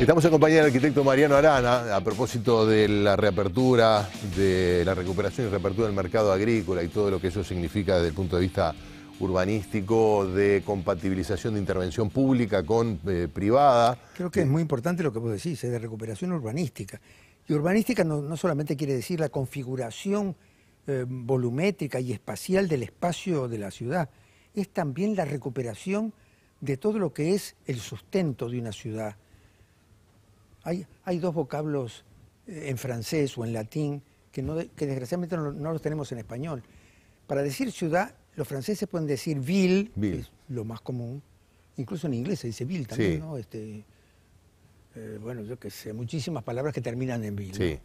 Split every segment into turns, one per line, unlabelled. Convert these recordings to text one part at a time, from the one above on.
Estamos en compañía del arquitecto Mariano Arana a propósito de la reapertura, de la recuperación y reapertura del mercado agrícola y todo lo que eso significa desde el punto de vista urbanístico, de compatibilización de intervención pública con eh, privada.
Creo que es muy importante lo que vos decís, es de recuperación urbanística. Y urbanística no, solamente quiere decir la configuración eh, volumétrica y espacial del espacio de la ciudad, es también la recuperación de todo lo que es el sustento de una ciudad hay, dos vocablos eh, en francés o en latín que, no, que desgraciadamente no, los tenemos en español. Para decir ciudad, los franceses pueden decir ville, lo más común. Incluso en inglés se dice ville también, ¿no? Este, eh, bueno, yo que sé, muchísimas palabras que terminan en ville.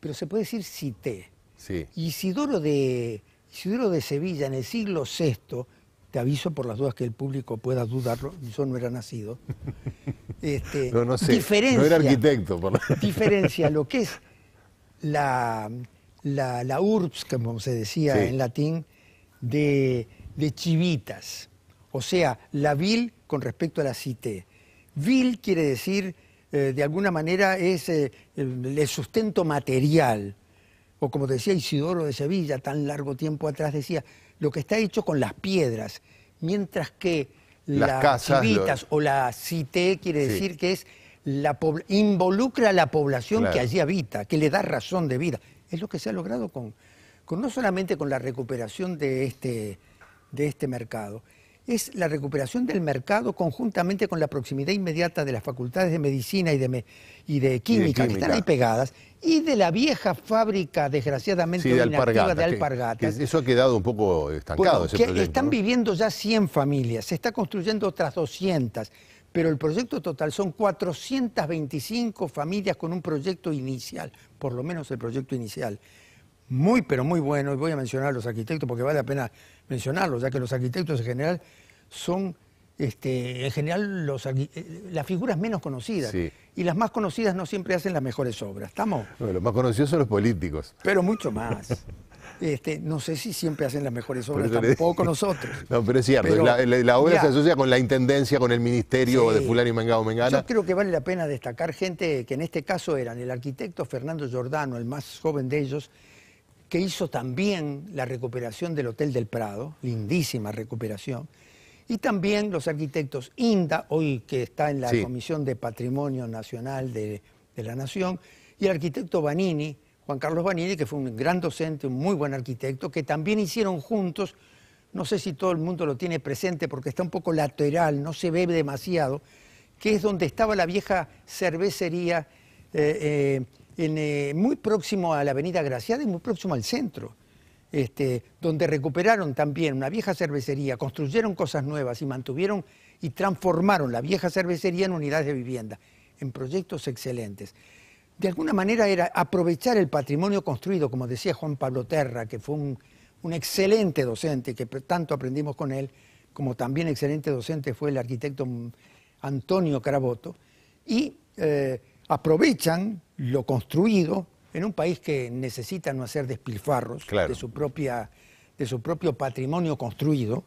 Pero se puede decir cité. Sí. Sidoro de, Isidoro de Sevilla en el siglo VI te aviso por las dudas que el público pueda dudarlo, yo no era nacido. Este, no, no sé, diferencia, no era arquitecto. Diferencia lo que es la, la, URBS, como se decía en latín, de, chivitas, o sea, la vil con respecto a la cité. Vil quiere decir, eh, de alguna manera, es eh, el sustento material, o como decía Isidoro de Sevilla, tan largo tiempo atrás decía, lo que está hecho con las piedras, mientras que las la o la cité quiere decir que es la involucra a la población que allí habita, que le da razón de vida. Es lo que se ha logrado con, no solamente con la recuperación de este, este mercado, es la recuperación del mercado conjuntamente con la proximidad inmediata de las facultades de medicina y de, química, que están ahí pegadas, y de la vieja fábrica, desgraciadamente, de, alpargata,
eso ha quedado un poco estancado. están
viviendo ya 100 familias, se está construyendo otras 200, pero el proyecto total son 425 familias con un proyecto inicial, por lo menos el proyecto inicial. Muy, pero muy bueno, y voy a mencionar a los arquitectos porque vale la pena mencionarlo, ya que los arquitectos en general son, este, en general, los, eh, las figuras menos conocidas. Y las más conocidas no siempre hacen las mejores obras, ¿estamos?
los más conocidos son los políticos.
Pero mucho más. Este, no sé si siempre hacen las mejores obras, tampoco
nosotros. No, pero es cierto, la, obra se asocia con la intendencia, con el ministerio de fulano y mengado Yo
creo que vale la pena destacar gente que en este caso eran el arquitecto Fernando Giordano, el más joven de ellos, que hizo también la recuperación del Hotel del Prado, lindísima recuperación, y también los arquitectos INDA, hoy que está en la Comisión de Patrimonio Nacional de, la Nación, y el arquitecto Banini, Juan Carlos Banini, que fue un gran docente, un muy buen arquitecto, que también hicieron juntos, no sé si todo el mundo lo tiene presente porque está un poco lateral, no se ve demasiado, que es donde estaba la vieja cervecería eh, eh, eh, muy próximo a la avenida Graciada y muy próximo al centro, este, donde recuperaron también una vieja cervecería, construyeron cosas nuevas y mantuvieron y transformaron la vieja cervecería en unidades de vivienda, en proyectos excelentes. De alguna manera era aprovechar el patrimonio construido, como decía Juan Pablo Terra, que fue un, excelente docente, que tanto aprendimos con él, como también excelente docente fue el arquitecto Antonio Caraboto, y eh, aprovechan lo construido en un país que necesita no hacer despilfarros de, su de su propio patrimonio construido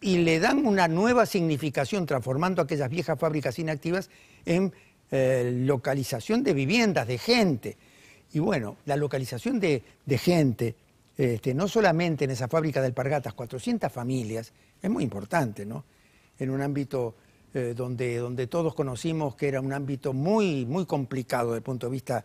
y le dan una nueva significación transformando aquellas viejas fábricas inactivas en eh, localización de viviendas, de gente. Y bueno, la localización de, gente, este, no solamente en esa fábrica de alpargatas, 400 familias, es muy importante, ¿no? En un ámbito eh, donde, donde todos conocimos que era un ámbito muy, muy complicado desde el punto de vista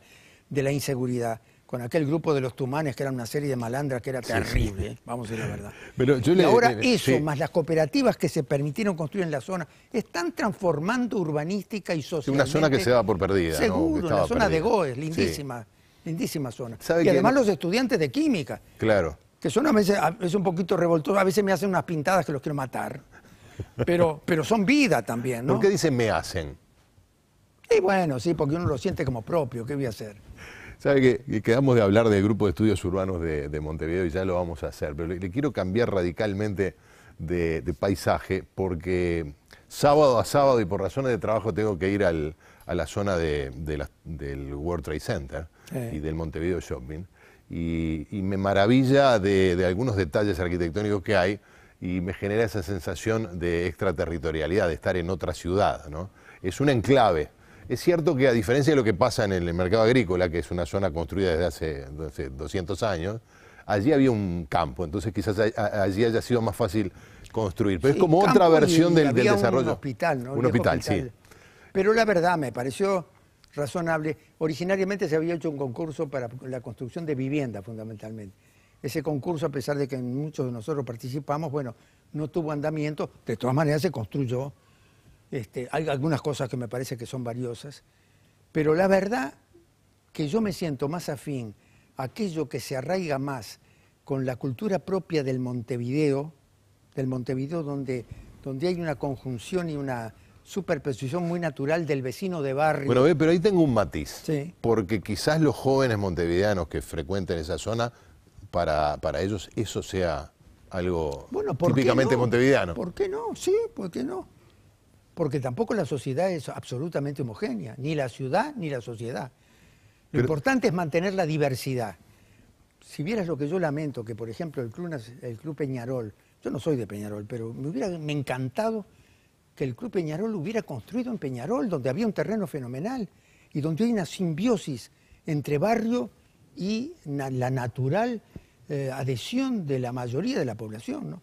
de la inseguridad con aquel grupo de los tumanes, que era una serie de malandras que era terrible, ¿eh? vamos a decir la verdad. Pero y ahora eso, más las cooperativas que se permitieron construir en la zona, están transformando urbanística y social. Una zona que se daba por perdida. Seguro, la zona de Goes, lindísima, lindísima zona. Y además los estudiantes de química. Claro. Que son a veces, a veces un poquito revoltosos, a veces me hacen unas pintadas que los quiero matar pero, pero son vida también, ¿no? ¿Por qué dicen
me hacen?
Y bueno, sí, porque uno lo siente como propio, ¿qué voy a hacer?
Sabes que quedamos de hablar del grupo de estudios urbanos de, Montevideo y ya lo vamos a hacer, pero le, quiero cambiar radicalmente de, paisaje porque sábado a sábado y por razones de trabajo tengo que ir a la zona de, del World Trade Center y del Montevideo Shopping. Y, me maravilla de, algunos detalles arquitectónicos que hay, y me genera esa sensación de extraterritorialidad, de estar en otra ciudad. ¿no? Es un enclave. Es cierto que a diferencia de lo que pasa en el mercado agrícola, que es una zona construida desde hace, hace 200 años, allí había un campo, entonces quizás allí haya sido más fácil construir. Pero es como otra versión del, desarrollo. Un hospital, ¿no? Un hospital, sí.
Pero la verdad me pareció razonable. Originariamente se había hecho un concurso para la construcción de vivienda, fundamentalmente ese concurso, a pesar de que muchos de nosotros participamos, bueno, no tuvo andamiento, de todas maneras se construyó. Este, hay algunas cosas que me parece que son valiosas, pero la verdad que yo me siento más afín a aquello que se arraiga más con la cultura propia del Montevideo, del Montevideo donde, donde hay una conjunción y una superposición muy natural del vecino de barrio. Bueno,
pero ahí tengo un matiz, porque quizás los jóvenes montevideanos que frecuenten esa zona para, ellos eso sea algo típicamente montevideano. ¿Por
qué no? Sí, ¿por qué no? Porque tampoco la sociedad es absolutamente homogénea, ni la ciudad ni la sociedad. Lo importante es mantener la diversidad. Si vieras lo que yo lamento, que por ejemplo el club, el club Peñarol, yo no soy de Peñarol, pero me hubiera encantado que el Club Peñarol hubiera construido en Peñarol, donde había un terreno fenomenal y donde hay una simbiosis entre barrio y la natural eh, adhesión de la mayoría de la población, ¿no?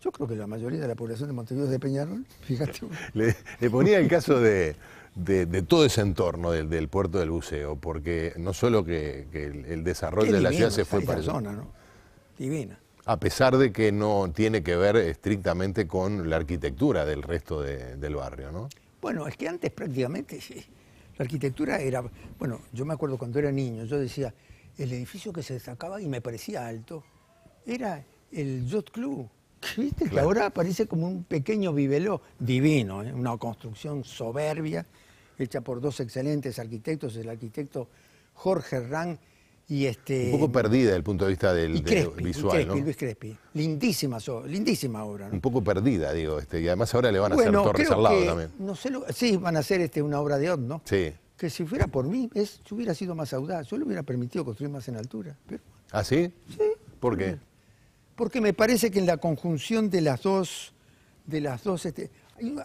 Yo creo que la mayoría de la población de Montevideo de Peñarol, fíjate.
Le, ponía el caso de, todo ese entorno del, puerto del buceo, porque no solo que, el, desarrollo de la ciudad se fue para zona, ¿no? Divina. A pesar de que no tiene que ver estrictamente con la arquitectura del resto del barrio, ¿no?
Bueno, es que antes prácticamente sí. la arquitectura era, bueno, yo me acuerdo cuando era niño, yo decía, el edificio que se destacaba y me parecía alto era el Yacht Club. Que ¿Viste? ahora parece como un pequeño bibeló divino, ¿eh? una construcción soberbia hecha por dos excelentes arquitectos, el arquitecto Jorge Herrán y este... Un poco perdida
desde el punto de vista del, visual, Crespi, Luis
Crespi, lindísima, lindísima obra. ¿no?
Un poco perdida, digo, este, y además ahora le van a hacer Torres al lado también.
sí, van a hacer este, una obra de Ott, ¿no? Sí que si fuera por mí, es, yo hubiera sido más audaz, yo le hubiera permitido construir más en altura. Pero...
¿Ah, sí? Sí. ¿Por qué?
Porque me parece que en la conjunción de las dos, de las dos, este,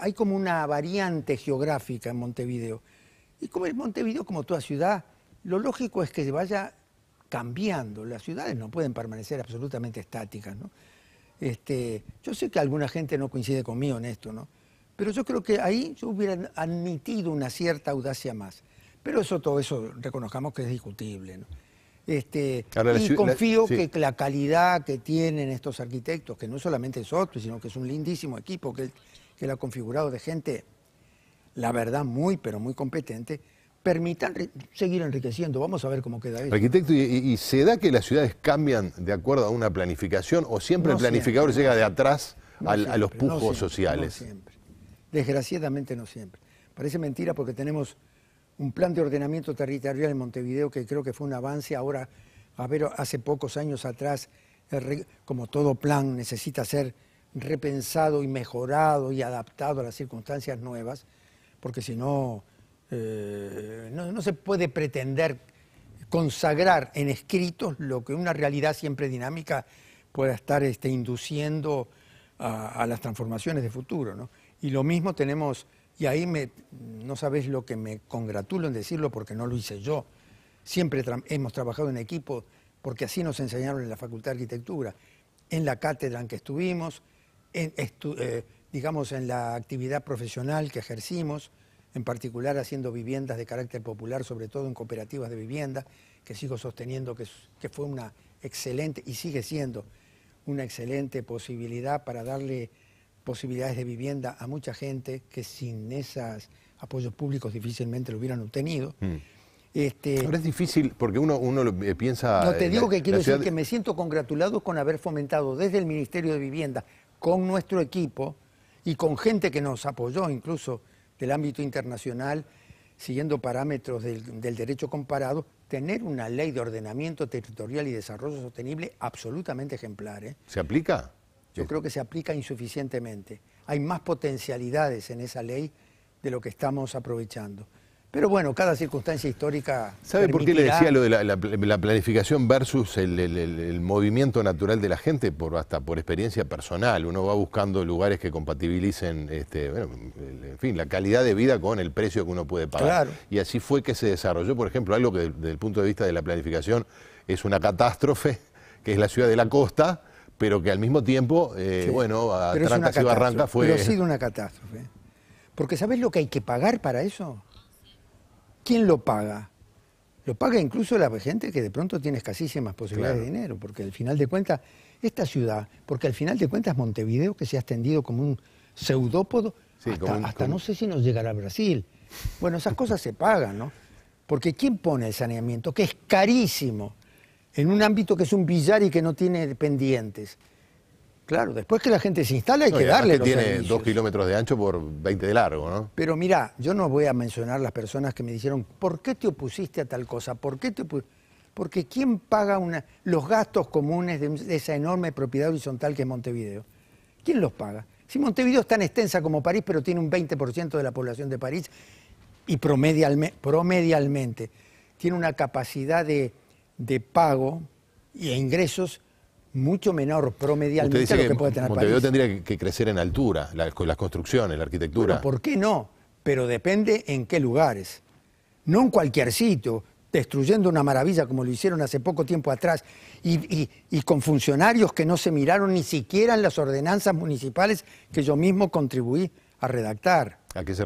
hay, como una variante geográfica en Montevideo. Y como es Montevideo como toda ciudad, lo lógico es que se vaya cambiando. Las ciudades no pueden permanecer absolutamente estáticas, ¿no? Este, yo sé que alguna gente no coincide conmigo en esto, ¿no? Pero yo creo que ahí yo hubiera admitido una cierta audacia más. Pero eso todo eso reconozcamos que es discutible. Este, y confío que la calidad que tienen estos arquitectos, que no solamente es otro, sino que es un lindísimo equipo que, que ha configurado de gente, la verdad, muy, pero muy competente, permitan seguir enriqueciendo. Vamos a ver cómo queda eso.
Arquitecto, ¿y, se da que las ciudades cambian de acuerdo a una planificación o siempre el planificador llega de atrás a los pujos sociales? siempre.
Desgraciadamente no siempre. Parece mentira porque tenemos un plan de ordenamiento territorial en Montevideo que creo que fue un avance. Ahora, a ver, hace pocos años atrás, eh, como todo plan necesita ser repensado y mejorado y adaptado a las circunstancias nuevas, porque si no, eh, no, se puede pretender consagrar en escritos lo que una realidad siempre dinámica pueda estar este, induciendo a, a, las transformaciones de futuro. ¿no? Y lo mismo tenemos, y ahí me, no sabéis lo que me congratulo en decirlo porque no lo hice yo. Siempre hemos trabajado en equipo porque así nos enseñaron en la Facultad de Arquitectura, en la cátedra en que estuvimos, eh, digamos en la actividad profesional que ejercimos, en particular haciendo viviendas de carácter popular, sobre todo en cooperativas de vivienda, que sigo sosteniendo que fue una excelente, y sigue siendo, una excelente posibilidad para darle posibilidades de vivienda a mucha gente que sin esos apoyos públicos difícilmente lo hubieran obtenido. Mm. Este, Ahora es
difícil porque uno, eh, piensa... No te digo que quiero decir que me
siento congratulado con haber fomentado desde el Ministerio de Vivienda, con nuestro equipo y con gente que nos apoyó incluso del ámbito internacional, siguiendo parámetros del, derecho comparado, tener una ley de ordenamiento territorial y desarrollo sostenible absolutamente ejemplar. ¿eh? ¿Se aplica? Yo creo que se aplica insuficientemente. Hay más potencialidades en esa ley de lo que estamos aprovechando. Pero bueno, cada circunstancia histórica. ¿Sabe por qué le decía lo
de la, planificación versus el, movimiento natural de la gente, por, hasta por experiencia personal? Uno va buscando lugares que compatibilicen, este, fin, la calidad de vida con el precio que uno puede pagar. Y así fue que se desarrolló, por ejemplo, algo que desde el punto de vista de la planificación es una catástrofe, que es la ciudad de la costa pero que al mismo tiempo, eh, bueno, a Trancas y Barrancas fue... Pero ha sido
una catástrofe. Porque ¿sabes lo que hay que pagar para eso? ¿Quién lo paga? Lo paga incluso la gente que de pronto tiene escasísimas posibilidades de dinero, porque al final de cuentas, esta ciudad, porque al final de cuentas Montevideo, que se ha extendido como un pseudópodo, hasta, no sé si nos llegará a Brasil. Bueno, esas cosas se pagan, ¿no? Porque ¿quién pone el saneamiento? Que es carísimo en un ámbito que es un billar y que no tiene pendientes. Claro, después que la gente se instala hay que darle. tiene dos
kilómetros de ancho por 20 de largo, ¿no?
Pero mira, yo no voy a mencionar las personas que me dijeron, ¿por qué te opusiste a tal cosa? ¿Por qué te Porque ¿quién paga los gastos comunes de, esa enorme propiedad horizontal que es Montevideo? ¿Quién los paga? Si Montevideo es tan extensa como París, pero tiene un 20% de la población de París y promedialmente tiene una capacidad de de pago y ingresos mucho menor promedialmente lo que puede tener Montevideo
tendría que crecer en altura, las, las construcciones, la arquitectura.
¿Por qué no? Pero depende en qué lugares. No en cualquier sitio, destruyendo una maravilla como lo hicieron hace poco tiempo atrás, y, con funcionarios que no se miraron ni siquiera en las ordenanzas municipales que yo mismo contribuí a redactar. ¿A qué se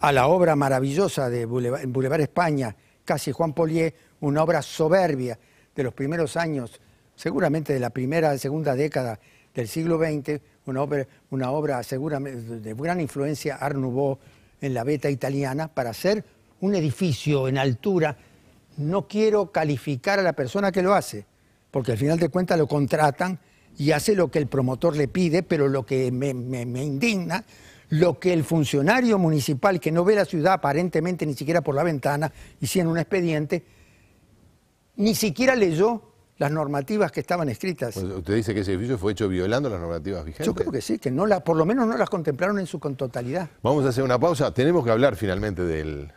a, la obra maravillosa de Boulevard, Boulevard España, casi Juan Polié, una obra soberbia de los primeros años, seguramente de la primera, segunda década del siglo XX, una obra, seguramente de gran influencia Art en la beta italiana, para hacer un edificio en altura. No quiero calificar a la persona que lo hace, porque al final de cuentas lo contratan y hace lo que el promotor le pide, pero lo que me, me indigna lo que el funcionario municipal que no ve la ciudad aparentemente ni siquiera por la ventana y si en un expediente, ni siquiera leyó las normativas que estaban escritas. Pues,
usted dice que ese edificio fue hecho violando las normativas vigentes. Yo
creo que sí, que no la, por lo menos no las contemplaron en su totalidad.
Vamos a hacer una pausa. Tenemos que hablar finalmente del,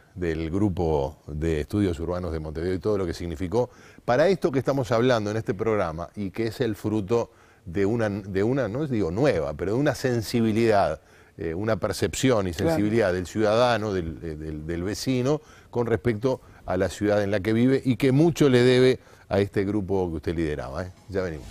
grupo de estudios urbanos de Montevideo y todo lo que significó para esto que estamos hablando en este programa y que es el fruto de una, de una no digo nueva, pero de una sensibilidad, eh, una percepción y sensibilidad del ciudadano, del eh, vecino, con respecto a la ciudad en la que vive y que mucho le debe a este grupo que usted lideraba. ¿eh? Ya venimos.